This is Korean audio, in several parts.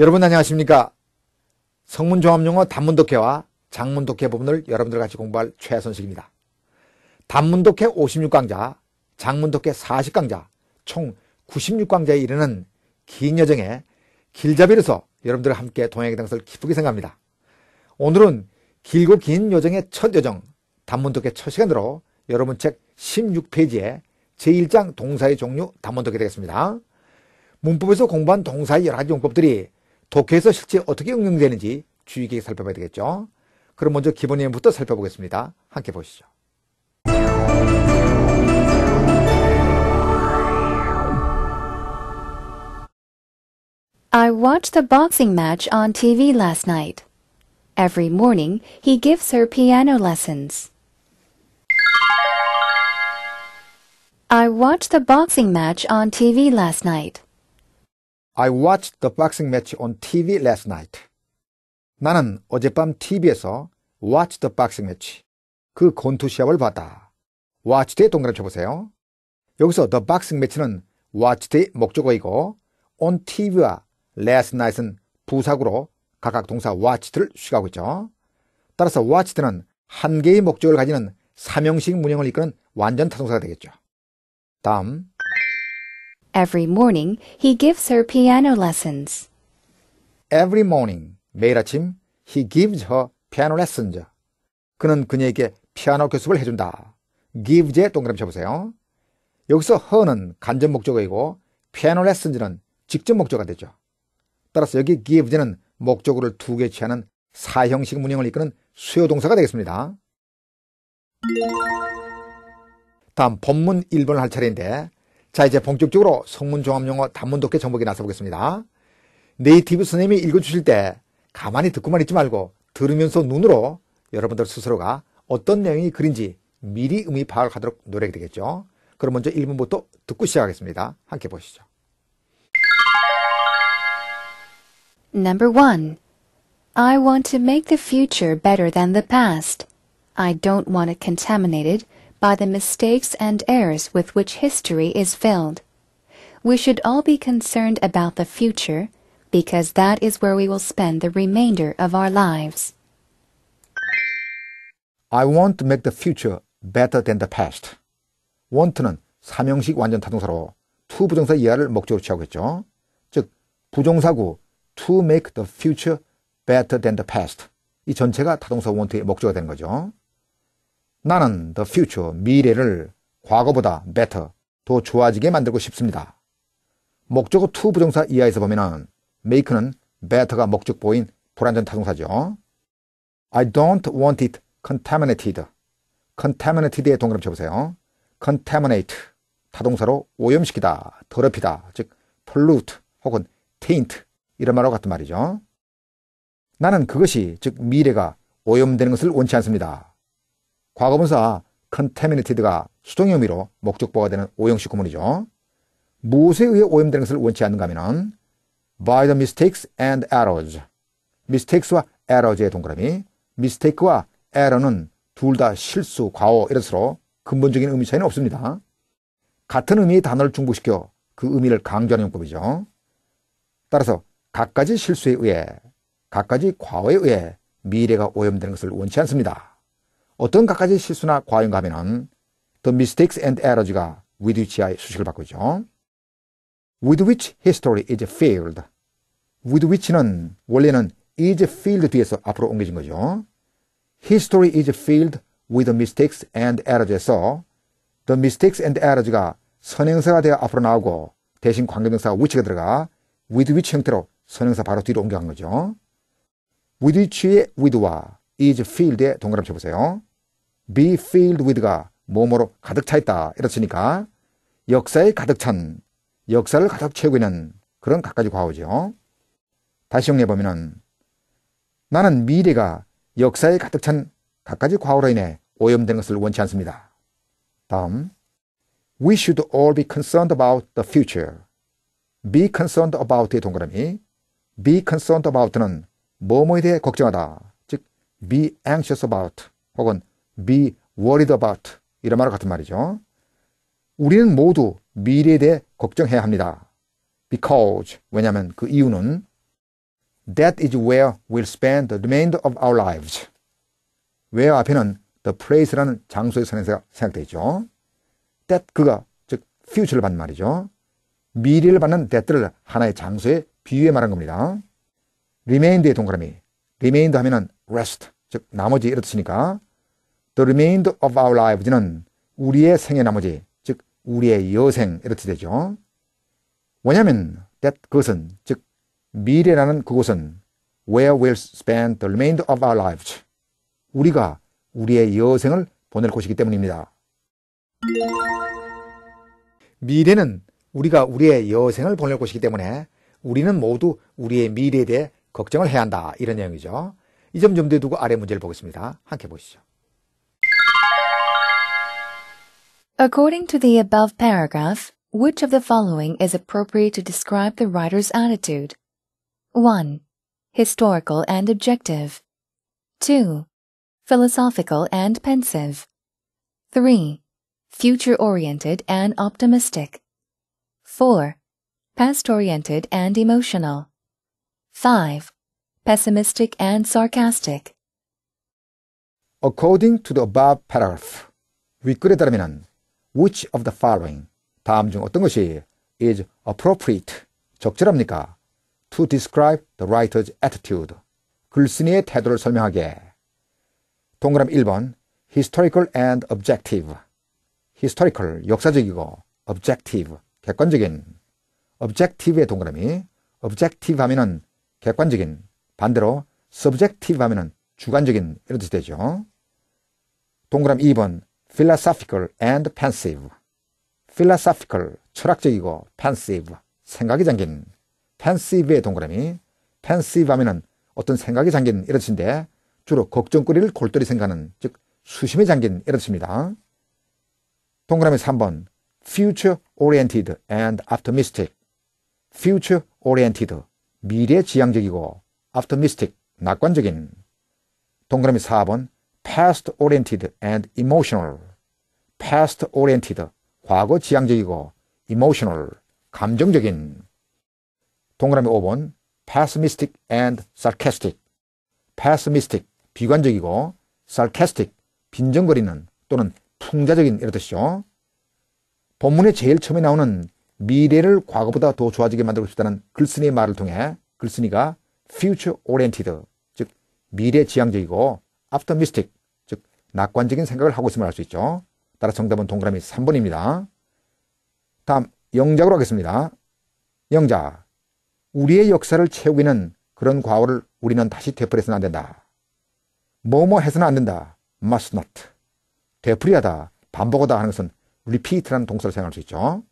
여러분 안녕하십니까 성문종합용어 단문독해와 장문독해 부분을 여러분들 과 같이 공부할 최선식입니다 단문독해 56강좌 장문독해 40강좌 총 96강좌에 이르는 긴 여정에 길잡이로서 여러분들 과 함께 동행해 당선을 기쁘게 생각합니다 오늘은 길고 긴 여정의 첫 여정 단문독해 첫 시간으로 여러분 책 16페이지에 제1장 동사의 종류 단문독해 되겠습니다 문법에서 공부한 동사의 여러 가지 용법들이 도쿄에서 실제 어떻게 응용되는지 주의 깊게 살펴봐야 되겠죠. 그럼 먼저 기본 내용부터 살펴보겠습니다. 함께 보시죠. I watched a boxing match on TV last night. Every morning, he gives her piano lessons. I watched a boxing match on TV last night. I watched the boxing match on TV last night. 나는 어젯밤 TV에서 watched the boxing match. 그 권투 시합을 봤다. watched에 동그라미 쳐보세요. 여기서 the boxing match는 watched의 목적어이고 on TV와 last night은 부사구로 각각 동사 watched를 수식하고 있죠. 따라서 watched는 한 개의 목적을 가지는 삼형식 문형을 이끄는 완전 타동사가 되겠죠. 다음 Every morning, he gives her piano lessons. Every morning, 매일 아침, he gives her piano lessons. 그는 그녀에게 피아노 교습을 해준다. gives에 동그라미 쳐보세요. 여기서 her는 간접 목적어이고 piano lessons는 직접 목적어가 되죠. 따라서 여기 gives는 목적어를 두 개 취하는 사형식 문형을 이끄는 수요 동사가 되겠습니다. 다음 본문 1번을 할 차례인데 자 이제 본격적으로 성문종합용어 단문독해 정복에 나서보겠습니다. 네이티브 선생님이 읽어주실 때 가만히 듣고만 있지 말고 들으면서 눈으로 여러분들 스스로가 어떤 내용이 그린지 미리 음이 파악하도록 노력이 되겠죠. 그럼 먼저 1분부터 듣고 시작하겠습니다. 함께 보시죠. Number 1. I want to make the future better than the past. I don't want it contaminated. by the mistakes and errors with which history is filled. We should all be concerned about the future, because that is where we will spend the remainder of our lives. I want to make the future better than the past. want는 삼형식 완전 타동사로 to 부정사 이하를 목적으로 취하고 즉, 부정사구 to make the future better than the past. 이 전체가 타동사 want의 목적이 되는 거죠. 나는 the future, 미래를 과거보다 better, 더 좋아지게 만들고 싶습니다. 목적어 to 부정사 이하에서 보면은 make는 better가 목적보인 불완전 타동사죠. I don't want it contaminated. contaminated의 동그라미 쳐보세요. contaminate, 타동사로 오염시키다, 더럽히다, 즉 pollute 혹은 taint 이런 말과 같은 말이죠. 나는 그것이 즉 미래가 오염되는 것을 원치 않습니다. 과거분사 아, contaminated가 수동 혐의로 목적보가 되는 오형식 구문이죠. 무엇에 의해 오염되는 것을 원치 않는가 하면 by the mistakes and errors mistakes와 errors의 동그라미 mistake와 error는 둘 다 실수, 과오 이런 수로 근본적인 의미 차이는 없습니다. 같은 의미의 단어를 중복시켜 그 의미를 강조하는 용법이죠. 따라서 각가지 실수에 의해, 각가지 과오에 의해 미래가 오염되는 것을 원치 않습니다. 어떤 갖가지 실수나 과잉과 하면은 The Mistakes and Errors가 with 위드위치아의 수식을 바꾸죠 With which history is filled. With which는 원래는 is filled 뒤에서 앞으로 옮겨진 거죠. History is filled with mistakes and errors에서 The mistakes and errors가 선행사가 되어 앞으로 나오고 대신 관계명사가 which가 들어가 with which 형태로 선행사 바로 뒤로 옮겨간 거죠. with which의 with와 is f i l l e d 에 동그라미 쳐보세요. be filled with가 몸으로 가득 차 있다. 이렇으니까 역사에 가득 찬, 역사를 가득 채우고 있는 그런 갖가지 과오죠. 다시 정리해보면은 나는 미래가 역사에 가득 찬 갖가지 과오로 인해 오염된 것을 원치 않습니다. 다음 We should all be concerned about the future. be concerned about의 동그라미 be concerned about는 뭐뭐에 대해 걱정하다 즉 be anxious about 혹은 be worried about 이런 말과 같은 말이죠. 우리는 모두 미래에 대해 걱정해야 합니다. Because 왜냐하면 그 이유는 that is where we'll spend the remainder of our lives. where 앞에는 the place라는 장소의 선행사가 생각되어 있죠. that 그가 즉 future를 받는 말이죠. 미래를 받는 that를 하나의 장소에 비유해 말한 겁니다. remainder의 동그라미 remained 하면은 rest 즉 나머지 이렇듯이니까 The remainder of our lives는 우리의 생의 나머지, 즉 우리의 여생 이렇게 되죠. 뭐냐면 that 그것은 즉 미래라는 그곳은 where we'll spend the remainder of our lives. 우리가 우리의 여생을 보낼 곳이기 때문입니다. 미래는 우리가 우리의 여생을 보낼 곳이기 때문에 우리는 모두 우리의 미래에 대해 걱정을 해야 한다. 이런 내용이죠. 이점 염두에 두고 아래 문제를 보겠습니다. 함께 보시죠. According to the above paragraph, which of the following is appropriate to describe the writer's attitude? 1. Historical and objective. 2. Philosophical and pensive. 3. Future-oriented and optimistic. 4. Past-oriented and emotional. 5. Pessimistic and sarcastic. According to the above paragraph, 윗글에 따르면 which of the following 다음 중 어떤 것이 is appropriate 적절합니까? to describe the writer's attitude 글쓴이의 태도를 설명하게 동그람 1번 historical and objective historical 역사적이고 objective 객관적인 objective의 동그라미 objective 하면은 객관적인 반대로 subjective 하면은 주관적인 이런 뜻이 되죠. 동그라미 2번 philosophical and pensive philosophical 철학적이고 pensive 생각이 잠긴 pensive의 동그라미 pensive 하면은 어떤 생각이 잠긴 이런 뜻인데 주로 걱정거리를 골똘히 생각하는 즉수심이 잠긴 이런 뜻입니다. 동그라미 3번 future oriented and optimistic future oriented 미래 지향적이고 optimistic 낙관적인 동그라미 4번 past oriented and emotional. past oriented 과거 지향적이고 emotional 감정적인 동그라미 5번 pessimistic and sarcastic pessimistic 비관적이고 sarcastic 빈정거리는 또는 풍자적인 이런 뜻이요 본문의 제일 처음에 나오는 미래를 과거보다 더 좋아지게 만들고 싶다는 글쓴이의 말을 통해 글쓴이가 future oriented 즉 미래 지향적이고 optimistic, 즉 낙관적인 생각을 하고 있음을 알 수 있죠. 따라 서 정답은 동그라미 3번입니다. 다음 영작으로 하겠습니다. 영작. 우리의 역사를 채우기는 그런 과오를 우리는 다시 되풀이해서는 안 된다. 뭐뭐 해서는 안 된다. must not. 되풀이하다, 반복하다 하는 것은 repeat라는 동사를 사용할 수 있죠.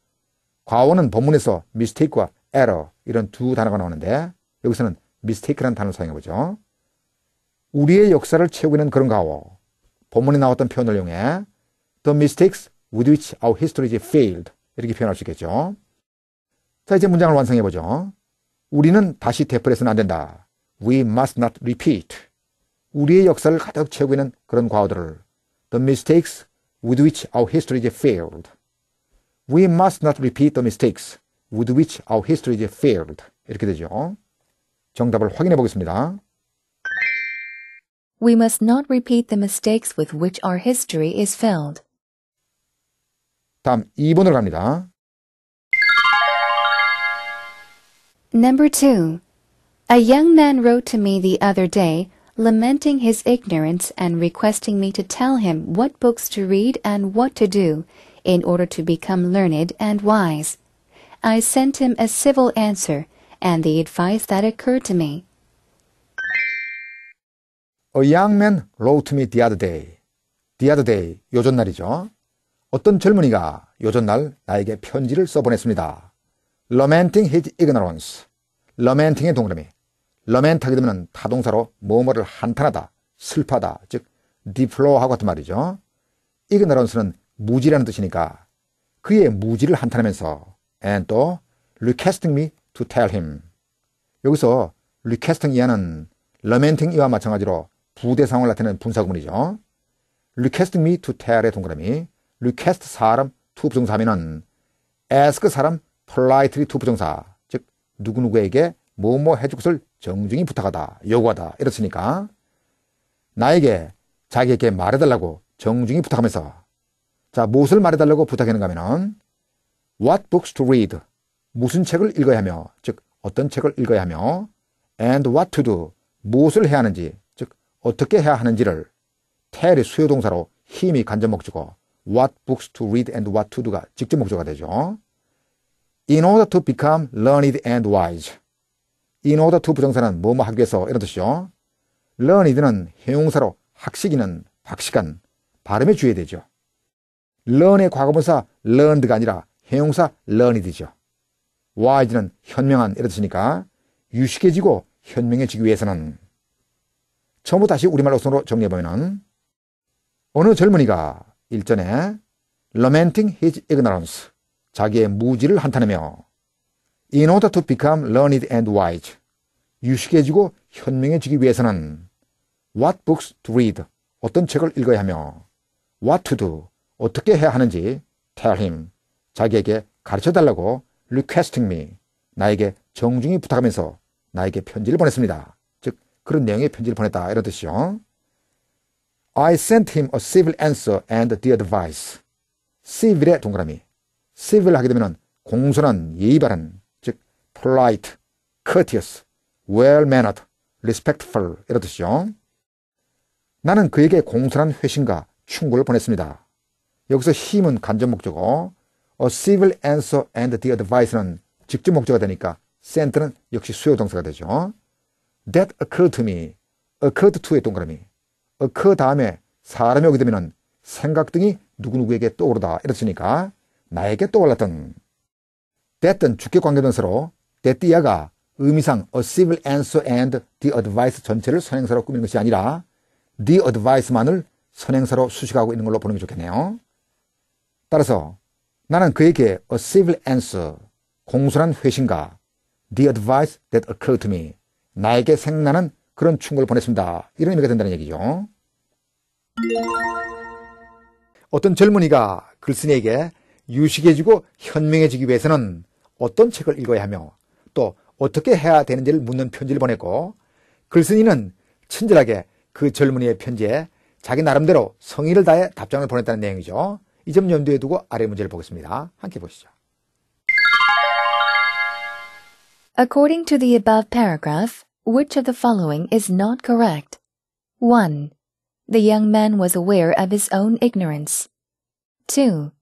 과오는 본문에서 mistake와 error 이런 두 단어가 나오는데 여기서는 mistake라는 단어를 사용해보죠. 우리의 역사를 채우고있는 그런가오. 본문에 나왔던 표현을 이용해 The mistakes with which our history failed 이렇게 표현할 수 있겠죠. 자 이제 문장을 완성해보죠. 우리는 다시 되풀이해서는 안 된다. We must not repeat. 우리의 역사를 가득 채우고 있는 그런 과오들을 The mistakes with which our history failed. We must not repeat the mistakes with which our history failed. 이렇게 되죠. 정답을 확인해 보겠습니다. we must not repeat the mistakes with which our history is filled. 다음 2번으로 갑니다. Number 2. A young man wrote to me the other day lamenting his ignorance and requesting me to tell him what books to read and what to do in order to become learned and wise. I sent him a civil answer and the advice that occurred to me. A young man wrote to me the other day. The other day, 요전 날이죠. 어떤 젊은이가 요전 날 나에게 편지를 써보냈습니다. lamenting his ignorance. lamenting의 동그라미. lament 하게 되면 타동사로 뭐뭐를 한탄하다, 슬퍼하다, 즉, deplore하고 같은 말이죠. ignorance는 무지라는 뜻이니까 그의 무지를 한탄하면서 and 또 requesting me to tell him. 여기서 requesting 이하는 lamenting 이와 마찬가지로 부대상을 나타내는 분사구문이죠. request me to tell의 동그라미 request 사람 to 부정사면은 ask 사람 politely to 부정사 즉 누구누구에게 뭐뭐 뭐 해줄 것을 정중히 부탁하다 요구하다 이렇으니까 나에게 자기에게 말해달라고 정중히 부탁하면서 자 무엇을 말해달라고 부탁하는가 하면은 what books to read 무슨 책을 읽어야 하며 즉 어떤 책을 읽어야 하며 and what to do 무엇을 해야 하는지 어떻게 해야 하는지를 텔의 수요 동사로 힘이 간접 목적어 what books to read and what to do가 직접 목적어가 되죠. in order to become learned and wise in order to 부정사는 뭐뭐 하기 위해서 이런 뜻이죠. learned는 형용사로 학식이는 박식한 발음에 주의해야 되죠. learn의 과거분사 learned가 아니라 형용사 learned죠. 이 wise는 현명한 이런 뜻이니까 유식해지고 현명해지기 위해서는 처음부 다시 우리말 로순으로 정리해보면 어느 젊은이가 일전에 lamenting his ignorance 자기의 무지를 한탄하며 in order to become learned and wise 유식해지고 현명해지기 위해서는 what books to read 어떤 책을 읽어야 하며 what to do 어떻게 해야 하는지 tell him 자기에게 가르쳐 달라고 requesting me 나에게 정중히 부탁하면서 나에게 편지를 보냈습니다. 그런 내용의 편지를 보냈다 이런 뜻이요. I sent him a civil answer and the advice. civil의 동그라미. civil 하게 되면 공손한, 예의 바른, 즉 polite, courteous, well-mannered, respectful 이런 뜻이요 나는 그에게 공손한 회신과 충고를 보냈습니다. 여기서 힘은 간접 목적어, a civil answer and the advice는 직접 목적이 되니까 cent는 역시 수요 동사가 되죠. that occurred to me, occurred to의 동그라미, occur 다음에 사람이 오게 되면 생각 등이 누구누구에게 떠오르다 이랬으니까 나에게 떠올랐던 됐든 주께 관계변사로 데띠아가 의미상 a civil answer and the advice 전체를 선행사로 꾸미는 것이 아니라 the advice만을 선행사로 수식하고 있는 걸로 보는 게 좋겠네요. 따라서 나는 그에게 a civil answer, 공손한 회신과 the advice that occurred to me, 나에게 생나는 그런 충고를 보냈습니다. 이런 의미가 된다는 얘기죠. 어떤 젊은이가 글쓴이에게 유식해지고 현명해지기 위해서는 어떤 책을 읽어야 하며 또 어떻게 해야 되는지를 묻는 편지를 보냈고 글쓴이는 친절하게 그 젊은이의 편지에 자기 나름대로 성의를 다해 답장을 보냈다는 내용이죠. 이 점 염두에 두고 아래 문제를 보겠습니다. 함께 보시죠. According to the above paragraph, Which of the following is not correct? 1. The young man was aware of his own ignorance. 2.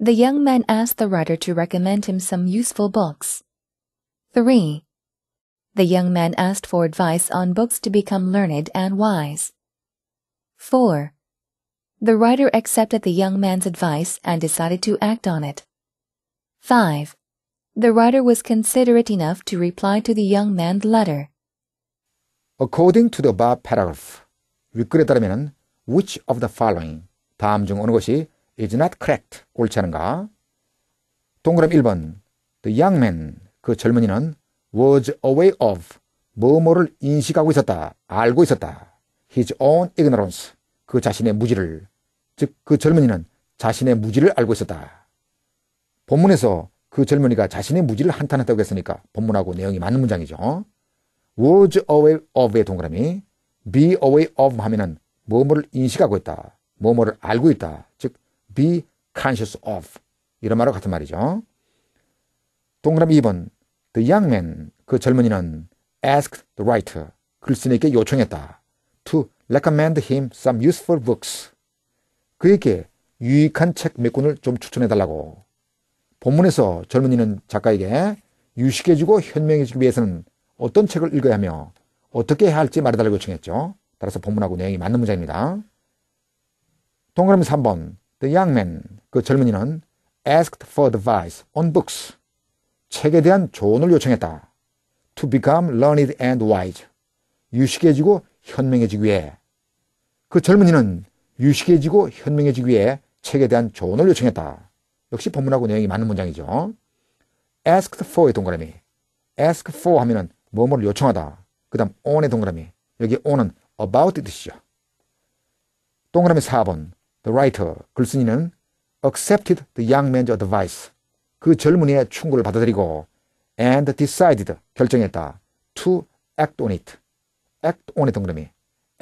The young man asked the writer to recommend him some useful books. 3. The young man asked for advice on books to become learned and wise. 4. The writer accepted the young man's advice and decided to act on it. 5. The writer was considerate enough to reply to the young man's letter. According to the above paragraph, 윗글에 따르면 which of the following 다음 중 어느 것이 is not correct 옳지 않은가? 동그라미 1번 The young man 그 젊은이는 was aware of 뭐뭐를 인식하고 있었다 알고 있었다 his own ignorance 그 자신의 무지를 즉 그 젊은이는 자신의 무지를 알고 있었다. 본문에서 그 젊은이가 자신의 무지를 한탄했다고 했으니까 본문하고 내용이 맞는 문장이죠. was away of의 동그라미 be away of 하면은 뭐뭐를 인식하고 있다. 뭐뭐를 알고 있다. 즉 be conscious of 이런 말과 같은 말이죠. 동그라미 2번 The young man 그 젊은이는 asked the writer 글쓴이에게 요청했다. to recommend him some useful books 그에게 유익한 책 몇 권을 좀 추천해달라고. 본문에서 젊은이는 작가에게 유식해지고 현명해지기 위해서는 어떤 책을 읽어야 하며 어떻게 해야 할지 말해달라고 요청했죠. 따라서 본문하고 내용이 맞는 문장입니다 동그라미 3번 The young man, 그 젊은이는 asked for advice on books, 책에 대한 조언을 요청했다. To become learned and wise, 유식해지고 현명해지기 위해. 그 젊은이는 유식해지고 현명해지기 위해 책에 대한 조언을 요청했다. 역시 본문하고 내용이 맞는 문장이죠. asked for의 동그라미. ask for 하면은 뭐뭐를 요청하다. 그 다음 on의 동그라미. 여기 on은 about 뜻이죠. 동그라미 4번. The writer, 글쓴이는 accepted the young man's advice. 그 젊은이의 충고를 받아들이고 and decided, 결정했다. to act on it. act on의 동그라미.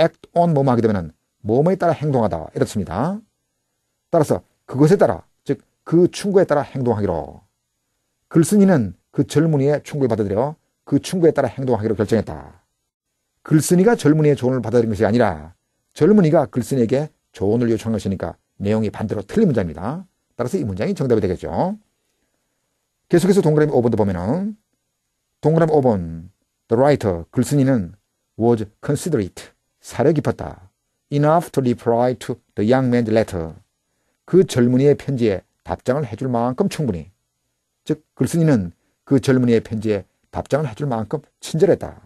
act on 뭐뭐 하게 되면 뭐뭐에 따라 행동하다. 이렇습니다. 따라서 그것에 따라, 즉 그 충고에 따라 행동하기로. 글쓴이는 그 젊은이의 충고를 받아들여 그 충고에 따라 행동하기로 결정했다. 글쓴이가 젊은이의 조언을 받아들인 것이 아니라 젊은이가 글쓴이에게 조언을 요청한 것이니까 내용이 반대로 틀린 문장입니다. 따라서 이 문장이 정답이 되겠죠. 계속해서 동그라미 5번도 보면은 동그라미 5번 The writer, 글쓴이는 was considerate, 사려 깊었다. enough to reply to the young man's letter. 그 젊은이의 편지에 답장을 해줄 만큼 충분히. 즉, 글쓴이는 그 젊은이의 편지에 답장을 해줄 만큼 친절했다.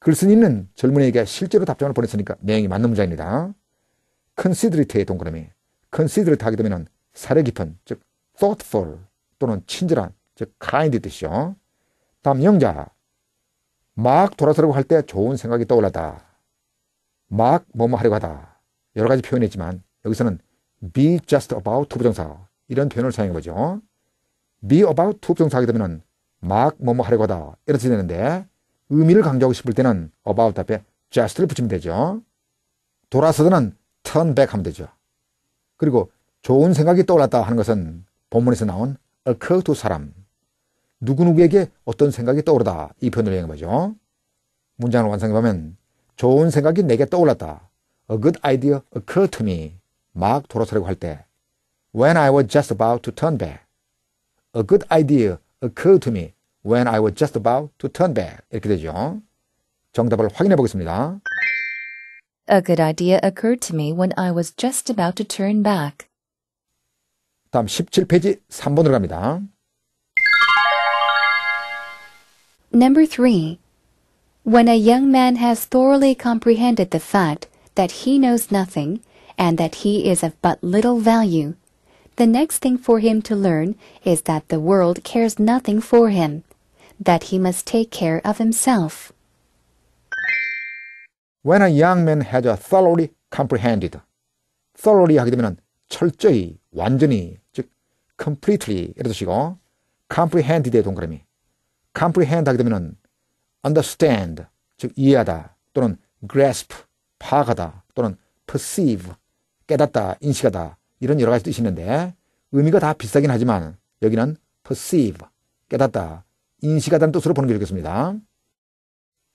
글쓴이는 젊은이에게 실제로 답장을 보냈으니까 내용이 맞는 문장입니다. considerate의 동그라미. considerate 하게 되면 사려 깊은, 즉, thoughtful 또는 친절한, 즉, kind의 뜻이죠. 다음 영자. 막 돌아서려고 할 때 좋은 생각이 떠올랐다. 막 뭐뭐 하려고 하다. 여러 가지 표현했지만 여기서는 be just about 부정사 이런 표현을 사용해 보죠. be about 부정사 하게 되면 막 뭐뭐 하려고다 하 이렇게 되는데 의미를 강조하고 싶을 때는 about 앞에 just를 붙이면 되죠. 돌아서다는 turn back 하면 되죠. 그리고 좋은 생각이 떠올랐다 하는 것은 본문에서 나온 occur to 사람 누구누구에게 어떤 생각이 떠오르다 이 표현을 얘기한 거죠. 문장을 완성해보면 좋은 생각이 내게 떠올랐다. A good idea occurred to me. 막 돌아서려고 할 때 When I was just about to turn back. A good idea occurred to me when I was just about to turn back. 이렇게 되죠. 정답을 확인해 보겠습니다. A good idea occurred to me when I was just about to turn back. 다음 17페이지 3번으로 갑니다. Number 3. When a young man has thoroughly comprehended the fact that he knows nothing and that he is of but little value, the next thing for him to learn is that the world cares nothing for him, that he must take care of himself. When a young man has a thoroughly comprehended, thoroughly 하게 되면 철저히, 완전히, 즉 completely 이런 뜻이고 comprehended의 동그라미 comprehend 하게 되면 understand, 즉 이해하다 또는 grasp, 파악하다 또는 perceive, 깨닫다, 인식하다 이런 여러 가지 뜻이 있는데 의미가 다 비슷하긴 하지만 여기는 perceive, 깨닫다, 인식하다는 뜻으로 보는 게 좋겠습니다.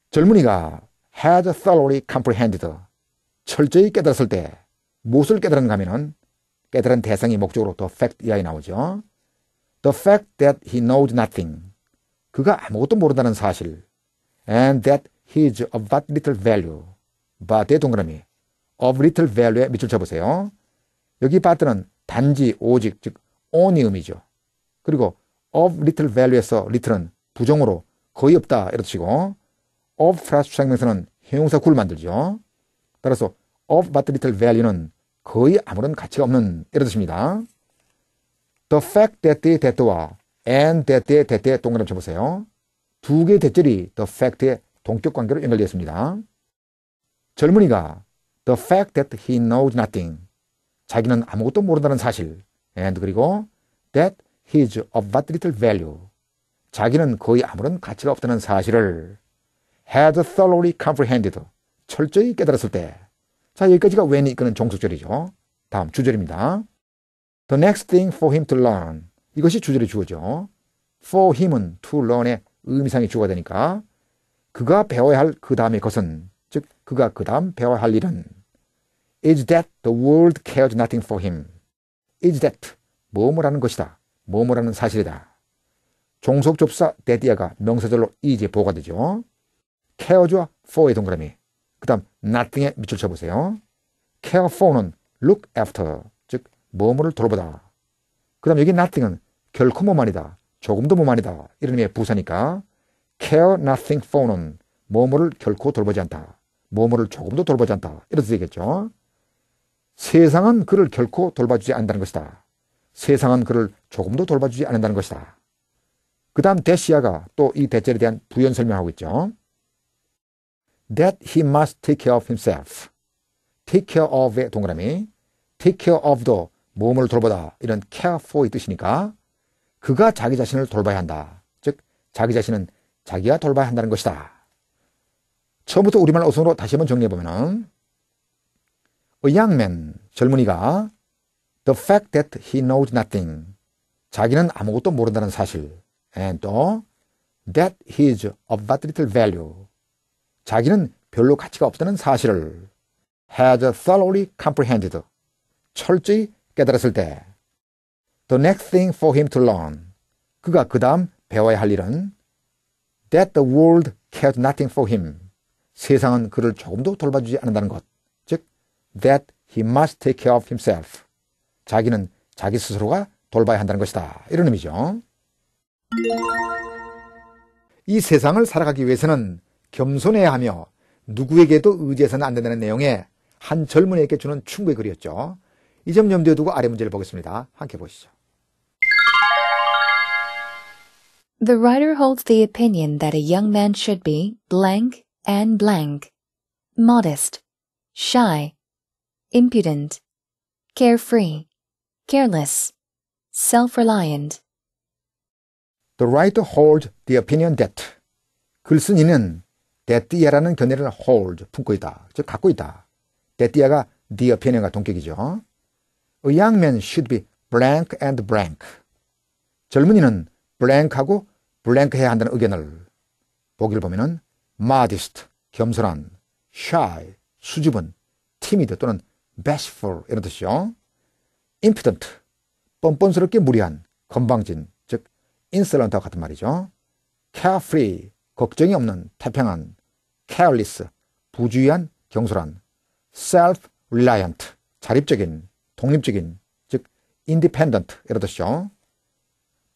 젊은이가 had thoroughly comprehended, 철저히 깨달았을 때 무엇을 깨달은가 하면은 깨달은 대상이 목적으로 the fact 이하에 나오죠. The fact that he knows nothing. 그가 아무것도 모른다는 사실. And that he is of but little value. but 동그라미. of little value에 밑줄 쳐보세요. 여기 바트는 단지 오직 즉 only음이죠. 그리고 of little value에서 little은 부정으로 거의 없다 이런 뜻이고 of 플러스 추상명사는 형용사 구를 만들죠. 따라서 of but little value는 거의 아무런 가치가 없는 이런 뜻입니다. The fact that the that와 and that the that the 동그라미 쳐보세요. 두 개의 대절이 the fact의 동격 관계로 연결되어 있습니다. 젊은이가 the fact that he knows nothing 자기는 아무것도 모른다는 사실 and 그리고 that he's of but little value 자기는 거의 아무런 가치가 없다는 사실을 had thoroughly comprehended 철저히 깨달았을 때 자, 여기까지가 w h 이 이끄는 종속절이죠. 다음 주절입니다. The next thing for him to learn. 이것이 주절의 주어죠. for him은 to learn의 의미상의 주어가 되니까 그가 배워야 할 그 다음의 것은 즉 그가 그 다음 배워야 할 일은 is that the world cared nothing for him. is that 뭐뭐라는 것이다. 뭐뭐라는 사실이다. 종속접사 데디아가 명사절로 이제 보가 호 되죠. care와 for의 동그라미. 그 다음 nothing에 밑줄 쳐보세요. care for는 look after, 즉 뭐뭐를 돌보다. 그 다음 여기 nothing은 결코 뭐만이다. 조금도 뭐만이다. 이런 의미의 부사니까 care nothing for는 뭐뭐를 결코 돌보지 않다. 뭐뭐를 조금도 돌보지 않다. 이렇게 되겠죠. 세상은 그를 결코 돌봐주지 않는다는 것이다. 세상은 그를 조금도 돌봐주지 않는다는 것이다. 그 다음 데시아가 또 이 대절에 대한 부연 설명하고 있죠. That he must take care of himself. take care of의 동그라미, take care of도 몸을 돌보다 이런 care for의 뜻이니까 그가 자기 자신을 돌봐야 한다. 즉 자기 자신은 자기가 돌봐야 한다는 것이다. 처음부터 우리말 어순으로 다시 한번 정리해 보면은 A young man, 젊은이가 the fact that he knows nothing, 자기는 아무것도 모른다는 사실, and 또 that he is of but little value, 자기는 별로 가치가 없다는 사실을 has thoroughly comprehended, 철저히 깨달았을 때 the next thing for him to learn, 그가 그 다음 배워야 할 일은 that the world cares nothing for him, 세상은 그를 조금도 돌봐주지 않는다는 것. that he must take care of himself. 자기는 자기 스스로가 돌봐야 한다는 것이다. 이런 의미죠. 이 세상을 살아가기 위해서는 겸손해야 하며 누구에게도 의지해서는 안 된다는 내용의 한 젊은이에게 주는 충고의 글이었죠. 이 점 염두에 두고 아래 문제를 보겠습니다. 함께 보시죠. The writer holds the opinion that a young man should be blank and blank, modest, shy, impudent, carefree, careless, self-reliant. The right to hold the opinion that 글쓴이는 that이라는 견해를 hold 품고 있다, 즉 갖고 있다. that가 the opinion과 동격이죠. A young man should be blank and blank. 젊은이는 blank하고 blank해야 한다는 의견을 보기를 보면은 modest, 겸손한, shy, 수줍은, timid 또는 bashful 이런 뜻이죠. impudent 뻔뻔스럽게 무리한 건방진 즉 insolent와 같은 말이죠. carefree 걱정이 없는 태평한 careless 부주의한 경솔한 self-reliant 자립적인 독립적인 즉 independent 이런 뜻이죠.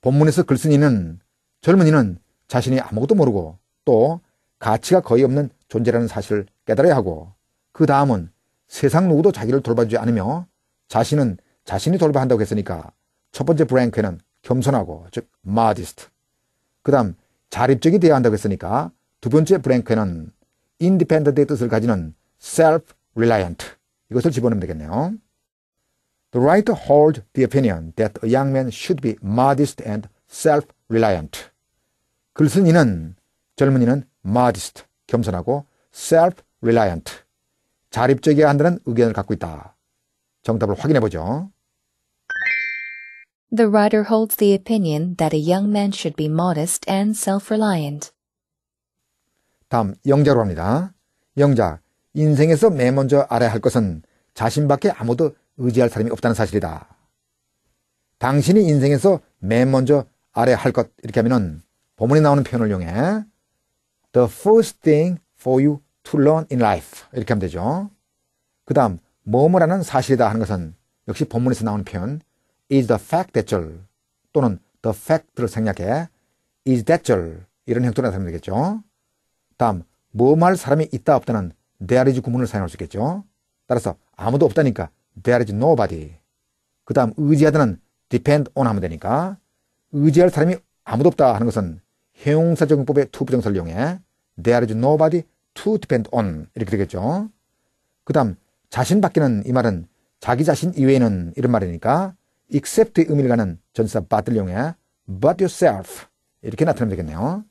본문에서 글쓴이는 젊은이는 자신이 아무것도 모르고 또 가치가 거의 없는 존재라는 사실을 깨달아야 하고 그 다음은 세상 누구도 자기를 돌봐주지 않으며 자신은 자신이 돌봐 한다고 했으니까 첫 번째 브랭크는 겸손하고 즉 modest 그 다음 자립적이 되어야 한다고 했으니까 두 번째 브랭크는 independent의 뜻을 가지는 self-reliant 이것을 집어넣으면 되겠네요. The right to hold the opinion that a young man should be modest and self-reliant 글쓴이는 젊은이는 modest 겸손하고 self-reliant 자립적이어야 한다는 의견을 갖고 있다. 정답을 확인해 보죠. The writer holds the opinion that a young man should be modest and self-reliant. 다음 영자로 합니다. 영자, 인생에서 맨 먼저 알아야 할 것은 자신밖에 아무도 의지할 사람이 없다는 사실이다. 당신이 인생에서 맨 먼저 알아야 할 것 이렇게 하면은 본문에 나오는 표현을 이용해 the first thing for you to learn in life. 이렇게 하면 되죠. 그 다음, 뭐뭐라는 사실이다 하는 것은 역시 본문에서 나오는 표현 is the fact that 절 또는 the fact를 생략해 is that 절 이런 형태로 나타나면 되겠죠. 다음, 뭐뭐할 사람이 있다 없다는 there is 구문을 사용할 수 있겠죠. 따라서 아무도 없다니까 there is nobody. 그 다음 의지하다는 depend on 하면 되니까 의지할 사람이 아무도 없다 하는 것은 형용사적용법의 투 o 부정사를 이용해 there is nobody to depend on 이렇게 되겠죠. 그 다음 자신 밖에는 이 말은 자기 자신 이외에는 이런 말이니까 except의 의미를 가는 전사 but를 이용해 but yourself 이렇게 나타내면 되겠네요.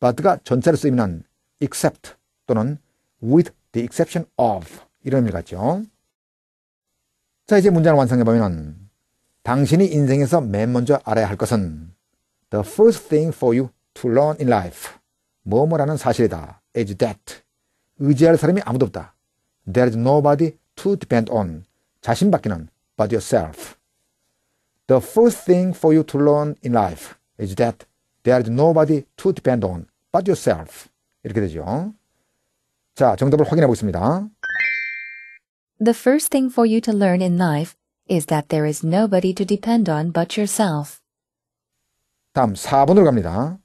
but가 전체를 쓰이면 except 또는 with the exception of 이런 의미를 갖죠. 자 이제 문장을 완성해보면 당신이 인생에서 맨 먼저 알아야 할 것은 the first thing for you to learn in life 뭐뭐라는 사실이다. is that. 의지할 사람이 아무도 없다. There is nobody to depend on. 자신밖에는 but yourself. The first thing for you to learn in life is that there is nobody to depend on but yourself. 이렇게 되죠. 자, 정답을 확인해 보겠습니다. The first thing for you to learn in life is that there is nobody to depend on but yourself. 다음 4번으로 갑니다.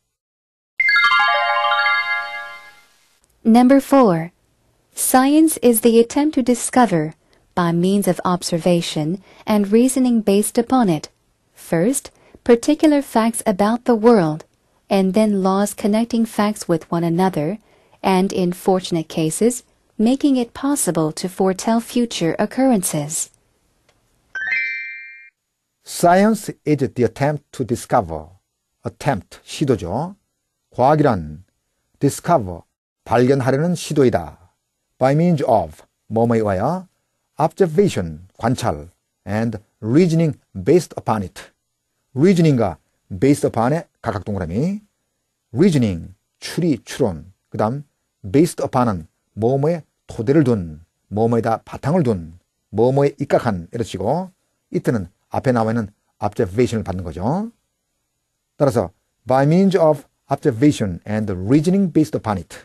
Number 4. Science is the attempt to discover, by means of observation and reasoning based upon it, first, particular facts about the world, and then laws connecting facts with one another, and in fortunate cases, making it possible to foretell future occurrences. Science is the attempt to discover. attempt, 시도죠. 과학이란 discover, 발견하려는 시도이다. By means of 뭐뭐에 의하여 observation 관찰 and reasoning based upon it. reasoning과 based upon의 각각 동그라미 reasoning 추리 추론 그다음 based upon은 뭐뭐에 토대를 둔 뭐뭐에다 바탕을 둔 뭐뭐에 입각한 이런 식이고 이때는 앞에 나와 있는 observation을 받는 거죠. 따라서 by means of observation and reasoning based upon it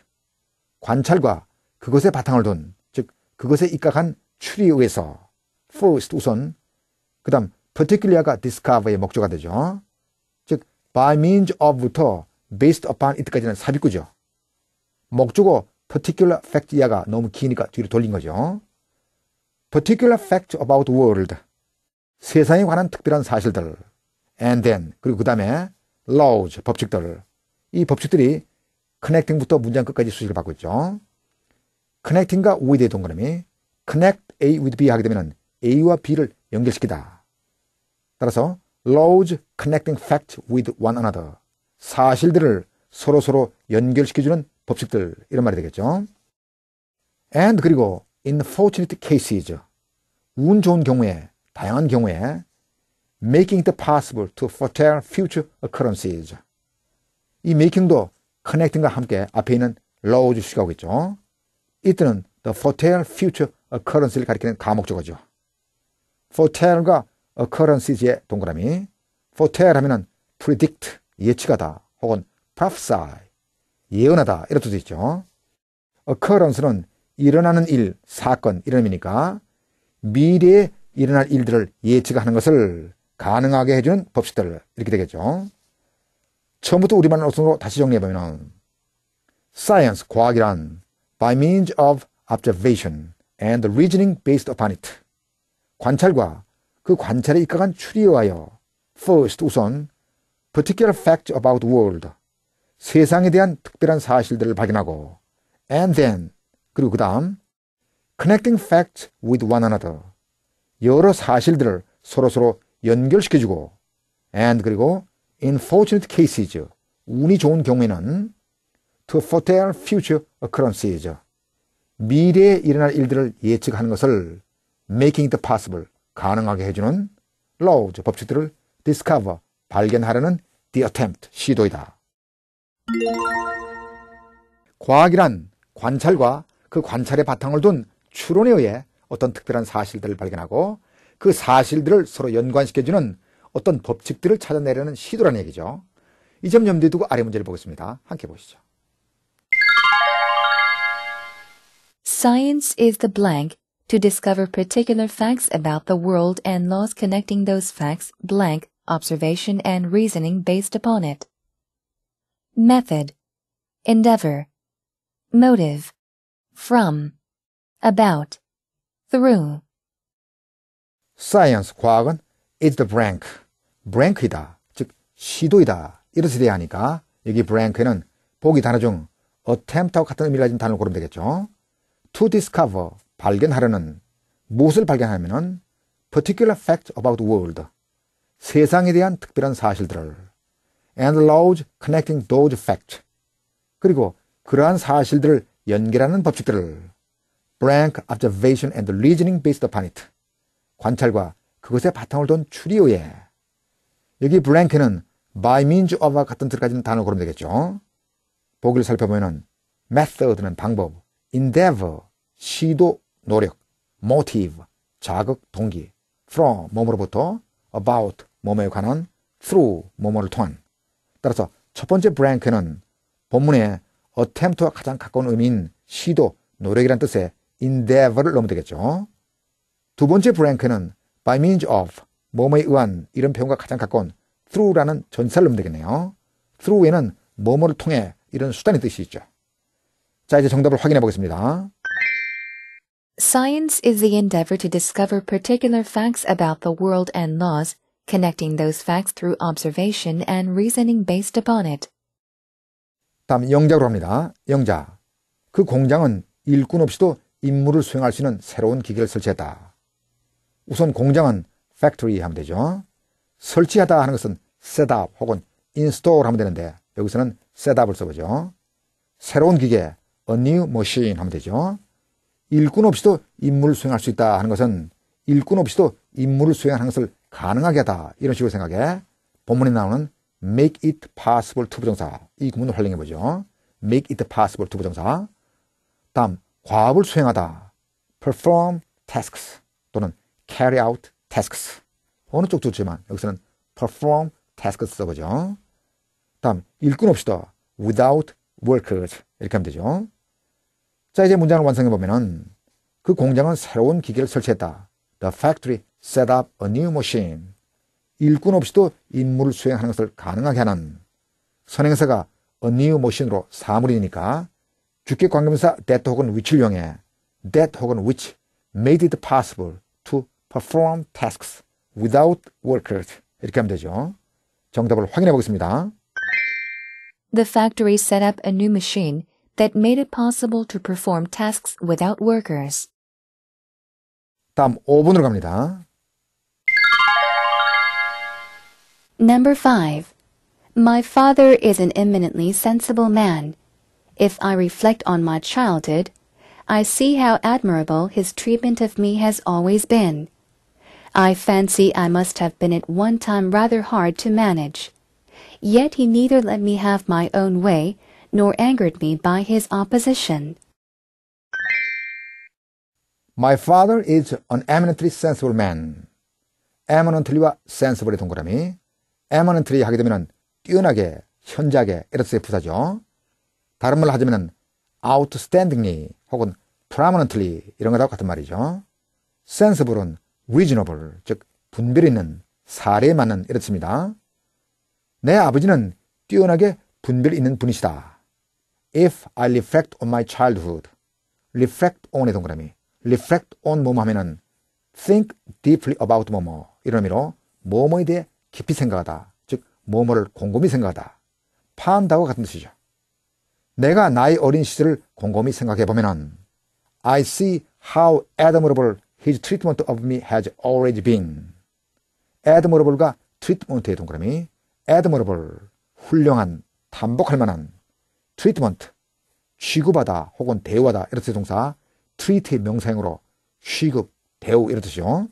관찰과 그것에 바탕을 둔, 즉 그것에 입각한 추리에 의해서 first 우선 그 다음 particular가 discover의 목적이 되죠. 즉 by means of부터 based upon it까지는 삽입구죠. 목적어 particular fact 이하가 너무 기니까 뒤로 돌린 거죠. particular fact about world 세상에 관한 특별한 사실들 and then 그리고 그 다음에 laws 법칙들 이 법칙들이 커넥팅부터 문장 끝까지 수식을 받고 있죠. 커넥팅과 with 동그라미 connect A with B 하게 되면 A와 B를 연결시키다. 따라서 l o a d g connecting fact with one another 사실들을 서로서로 연결시켜주는 법칙들 이런 말이 되겠죠. and 그리고 in fortunate cases 운 좋은 경우에 다양한 경우에 making it possible to foretell future occurrences 이 making도 커넥팅과 함께 앞에 있는 로우 주시가 고있죠 이때는 the foretell future occurrence를 가리키는 감목적어죠. foretell과 occurrences의 동그라미 foretell 하면은 predict 예측하다 혹은 prophesy 예언하다 이런 뜻도 있죠. occurrence는 일어나는 일, 사건 이런 의미니까 미래에 일어날 일들을 예측하는 것을 가능하게 해주는 법칙들 이렇게 되겠죠. 처음부터 우리말 노선으로 다시 정리해보면 Science, 과학이란 by means of observation and the reasoning based upon it 관찰과 그 관찰에 입각한 추리에 의하여 first 우선 particular fact about world 세상에 대한 특별한 사실들을 발견하고 and then 그리고 그 다음 connecting facts with one another 여러 사실들을 서로서로 연결시켜주고 and 그리고 Unfortunate cases, 운이 좋은 경우에는 to foretell future occurrences, 미래에 일어날 일들을 예측하는 것을 making it possible, 가능하게 해주는 laws, 법칙들을 discover, 발견하려는 the attempt, 시도이다. 과학이란 관찰과 그 관찰의 바탕을 둔 추론에 의해 어떤 특별한 사실들을 발견하고 그 사실들을 서로 연관시켜주는 어떤 법칙들을 찾아내려는 시도라는 얘기죠. 이점 염두에 두고 아래 문제를 보겠습니다. 함께 보시죠. Science is the blank to discover particular facts about the world and laws connecting those facts blank observation and reasoning based upon it. Method Endeavor Motive From About Through Science 과학은 is the brank. b r a n k 이다 즉, 시도이다. 이렇게 대야 하니까, 여기 b r a n c 는 보기 단어 중 attempt하고 같은 의미를 가진 단어를 고르면 되겠죠. to discover, 발견하려는, 무엇을 발견하면은, particular fact about the world, 세상에 대한 특별한 사실들을, and laws connecting those facts, 그리고 그러한 사실들을 연결하는 법칙들을, b r a n k observation and reasoning based upon it, 관찰과 그것에 바탕을 둔 추리오에 여기 블랭크는 by means o f 같은 뜻까지는 단어 고르면 되겠죠. 보기를 살펴보면은 method는 방법, endeavor 시도 노력, motive 자극 동기, from 몸으로부터 about 몸에 관한 through 몸을 통한 따라서 첫 번째 블랭크는 본문의 attempt와 가장 가까운 의미인 시도 노력이란 뜻의 endeavor를 넣으면 되겠죠. 두 번째 블랭크는 by means of, 뭐뭐에 의한 이런 표현과 가장 가까운 through라는 전사를 넣으면 되겠네요. through에는 뭐뭐를 통해 이런 수단의 뜻이 있죠. 자, 이제 정답을 확인해 보겠습니다. Science is the endeavor to discover particular facts about the world and laws, connecting those facts through observation and reasoning based upon it. 다음 영자로 합니다. 영자. 그 공장은 일꾼 없이도 임무를 수행할 수 있는 새로운 기계를 설치했다. 우선 공장은 factory 하면 되죠. 설치하다 하는 것은 setup 혹은 install 하면 되는데 여기서는 s e t u p 을 써보죠. 새로운 기계, a new machine 하면 되죠. 일꾼 없이도 임무를 수행할 수 있다 하는 것은 일꾼 없이도 임무를 수행하는 것을 가능하게 하다 이런 식으로 생각해 본문에 나오는 make it possible to 부정사 이 구문을 활용해 보죠. make it possible to 부정사 다음 과업을 수행하다 perform tasks 또는 carry out tasks. 어느 쪽도 좋지만 여기서는 perform tasks 써보죠. 다음 일꾼 없이도 without workers 이렇게 하면 되죠. 자 이제 문장을 완성해 보면은 그 공장은 새로운 기계를 설치했다. The factory set up a new machine. 일꾼 없이도 임무를 수행하는 것을 가능하게 하는 선행사가 a new machine로 으 사물이니까 주격 관계명사 that 혹은 which를 이용해 that 혹은 which made it possible to perform tasks without workers 이렇게 하면 되죠. 정답을 확인해 보겠습니다. The factory set up a new machine that made it possible to perform tasks without workers. 다음 5번으로 갑니다. Number 5. My father is an eminently sensible man. If I reflect on my childhood, I see how admirable his treatment of me has always been. I fancy I must have been at one time rather hard to manage. Yet he neither let me have my own way, nor angered me by his opposition. My father is an eminently sensible man. eminently와 sensible의 동그라미. eminently 하게 되면 뛰어나게, 현저하게 이렇게 부사죠. 다른 말로 하자면 outstandingly 혹은 prominently 이런 것하고 같은 말이죠. sensible은 reasonable, 즉 분별 있는, 사례에 맞는 이렇습니다. 내 아버지는 뛰어나게 분별 있는 분이시다. If I reflect on my childhood, reflect on의 동그라미, reflect on 뭐뭐 하면은 think deeply about 뭐뭐 이런 의미로 뭐뭐에 대해 깊이 생각하다, 즉 뭐뭐를 곰곰이 생각하다, 파한다고 같은 뜻이죠. 내가 나의 어린 시절을 곰곰이 생각해 보면은 I see how admirable His treatment of me has always been admirable과 treatment의 동그라미 admirable 훌륭한 반복할 만한 treatment 취급하다 혹은 대우하다 이런 뜻의 동사 treat의 명사형으로 취급, 대우 이런 뜻이요.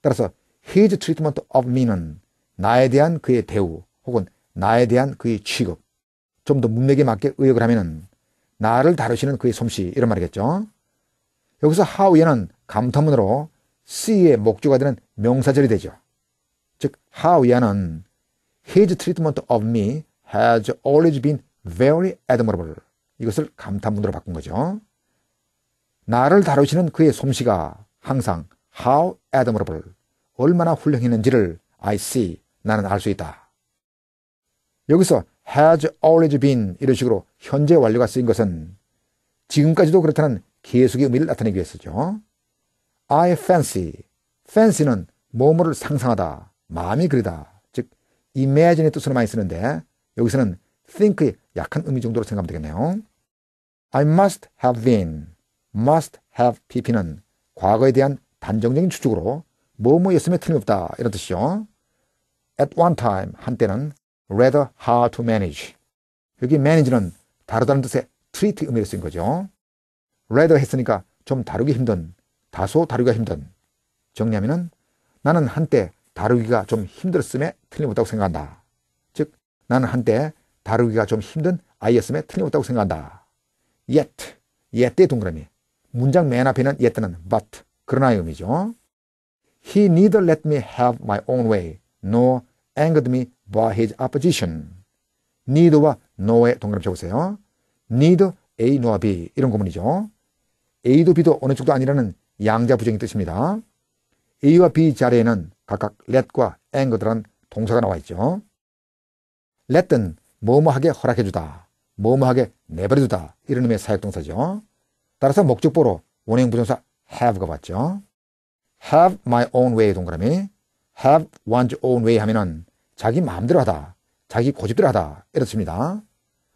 따라서 his treatment of me는 나에 대한 그의 대우 혹은 나에 대한 그의 취급 좀 더 문맥에 맞게 의역을 하면은 나를 다루시는 그의 솜씨 이런 말이겠죠. 여기서 하위에는 감탄문으로 C의 목조가 되는 명사절이 되죠. 즉 하위에는 His treatment of me has always been very admirable. 이것을 감탄문으로 바꾼 거죠. 나를 다루시는 그의 솜씨가 항상 how admirable, 얼마나 훌륭했는지를 I see, 나는 알 수 있다. 여기서 has always been 이런 식으로 현재 완료가 쓰인 것은 지금까지도 그렇다는 계속의 의미를 나타내기 위해서죠. I fancy. fancy는 뭐뭐 상상하다, 마음이 그리다. 즉, imagine의 뜻으로 많이 쓰는데, 여기서는 think의 약한 의미 정도로 생각하면 되겠네요. I must have been, must have pp는 과거에 대한 단정적인 추측으로 뭐뭐였으면 틀림없다 이런 뜻이죠. At one time 한때는 rather hard to manage. 여기 manage는 다르다는 뜻의 treat 의미로 쓰 거죠. r a t h 했으니까 좀 다루기 힘든, 다소 다루기가 힘든. 정리하면은 나는 한때 다루기가 좀 힘들었음에 틀림없다고 생각한다. 즉, 나는 한때 다루기가 좀 힘든 아이였음에 틀림없다고 생각한다. yet, yet의 동그라미. 문장 맨 앞에는 yet는 but, 그러나의 의미죠. He neither let me have my own way, nor angered me by his opposition. neither와 no의 동그라미 적으세요. neither A, nor B. 이런 구문이죠. A도 B도 어느 쪽도 아니라는 양자 부정의 뜻입니다. A와 B 자리에는 각각 let과 anger란 동사가 나와 있죠. let은 뭐뭐하게 허락해주다, 뭐뭐하게 내버려두다 이런 의미의 사역동사죠. 따라서 목적보로 원형 부정사 have가 왔죠. have my own way 동그라미 have one's own way 하면은 자기 마음대로 하다, 자기 고집대로 하다 이렇습니다.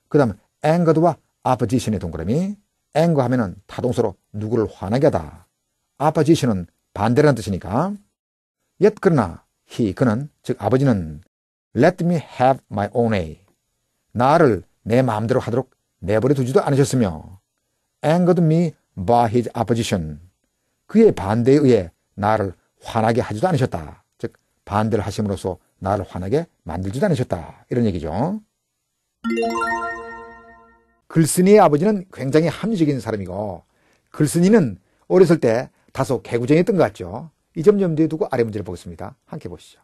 그 다음 anger와 opposition의 동그라미 앵거 하면은 타동서로 누구를 화나게 하다. 아파지시는 반대라는 뜻이니까. 옛 그러나 he 그는 즉 아버지는 let me have my own way 나를 내 마음대로 하도록 내버려 두지도 않으셨으며 angered me by his opposition 그의 반대에 의해 나를 화나게 하지도 않으셨다. 즉 반대를 하심으로써 나를 화나게 만들지도 않으셨다. 이런 얘기죠. 글쓴이의 아버지는 굉장히 합리적인 사람이고 글쓴이는 어렸을 때 다소 개구쟁이였던 것 같죠. 이점 염두에 두고 아래 문제를 보겠습니다. 함께 보시죠.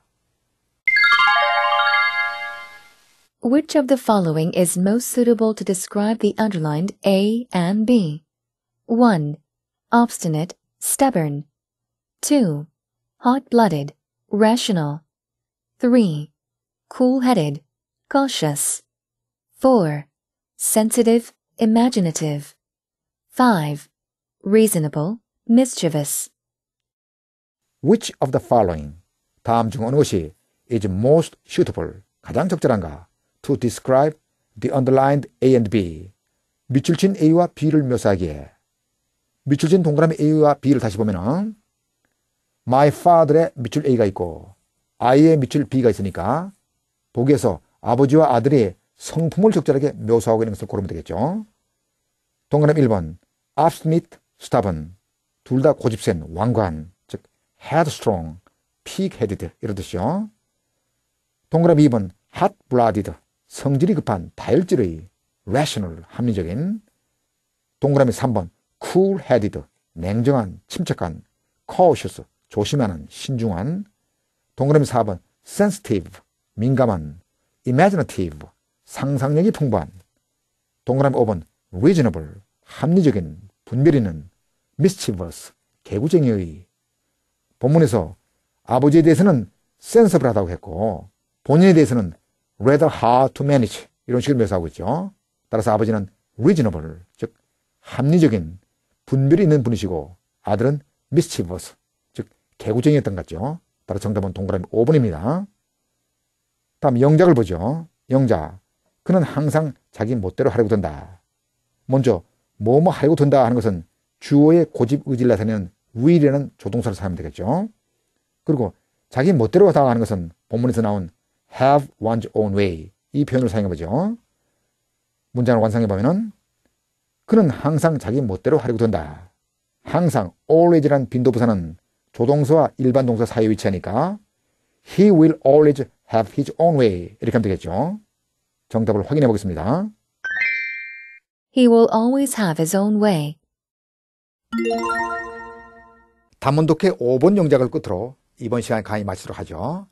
Which of the following is most suitable to describe the underlined A and B? 1. Obstinate, stubborn. 2. Hot-blooded, rational. 3. Cool-headed, cautious. 4. sensitive, imaginative. 5. reasonable, mischievous. Which of the following 다음 중 어느 것이 is most suitable 가장 적절한가 to describe the underlined A and B 밑줄친 A와 B를 묘사하기에 밑줄친 동그라미 A와 B를 다시 보면은 my father의 밑줄 A가 있고 아이의 밑줄 B가 있으니까 보기에서 아버지와 아들이 성품을 적절하게 묘사하고 있는 것을 고르면 되겠죠. 동그라미 1번 obstinate, stubborn 둘 다 고집센, 왕관 즉 headstrong, pig-headed 이런 뜻이요. 동그라미 2번 hot-blooded 성질이 급한 다혈질의 rational, 합리적인 동그라미 3번 cool-headed 냉정한, 침착한 cautious, 조심하는, 신중한 동그라미 4번 sensitive, 민감한 imaginative, 상상력이 풍부한 동그라미 5번 reasonable 합리적인 분별 있는 mischievous 개구쟁이의 본문에서 아버지에 대해서는 sensible하다고 했고 본인에 대해서는 rather hard to manage 이런 식으로 묘사하고 있죠. 따라서 아버지는 reasonable 즉 합리적인 분별이 있는 분이시고 아들은 mischievous 즉 개구쟁이였던 것 같죠. 따라서 정답은 동그라미 5번입니다. 다음 영작을 보죠. 영작 그는 항상 자기 멋대로 하려고 든다. 먼저 뭐뭐 뭐 하려고 든다 하는 것은 주어의 고집 의지를 나타내는 위라는 조동사를 사용하면 되겠죠. 그리고 자기 멋대로 하다 하는 것은 본문에서 나온 have one's own way 이 표현을 사용해 보죠. 문장을 완성해 보면은 그는 항상 자기 멋대로 하려고 든다. 항상 always란 빈도부사는 조동사와 일반 동사 사이에 위치하니까 he will always have his own way 이렇게 하면 되겠죠. 정답을 확인해 보겠습니다. He will always have his own way. 단문독해 5번 영작을 끝으로 이번 시간 강의 마치도록 하죠.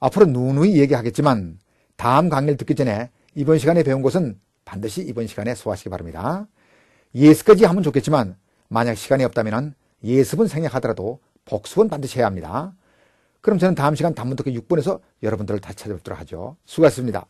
앞으로 누누이 얘기하겠지만 다음 강의를 듣기 전에 이번 시간에 배운 것은 반드시 이번 시간에 소화하시기 바랍니다. 예습까지 하면 좋겠지만 만약 시간이 없다면 예습은 생략하더라도 복습은 반드시 해야 합니다. 그럼 저는 다음 시간 단문독해 6번에서 여러분들을 다시 찾아뵙도록 하죠. 수고하셨습니다.